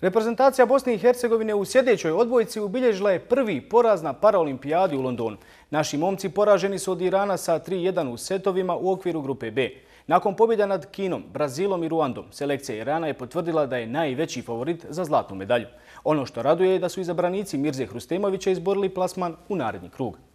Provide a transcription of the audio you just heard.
Reprezentacija Bosne i Hercegovine u sjedećoj odbojici ubilježila je prvi poraz na paraolimpijadi u Londonu. Naši momci poraženi su od Irana sa 3-1 u setovima u okviru grupe B. Nakon pobjeda nad Kinom, Brazilom i Ruandom, selekcija Irana je potvrdila da je najveći favorit za zlatnu medalju. Ono što raduje je da su izabranici Mirze Hrustemovića izborili plasman u naredni krug.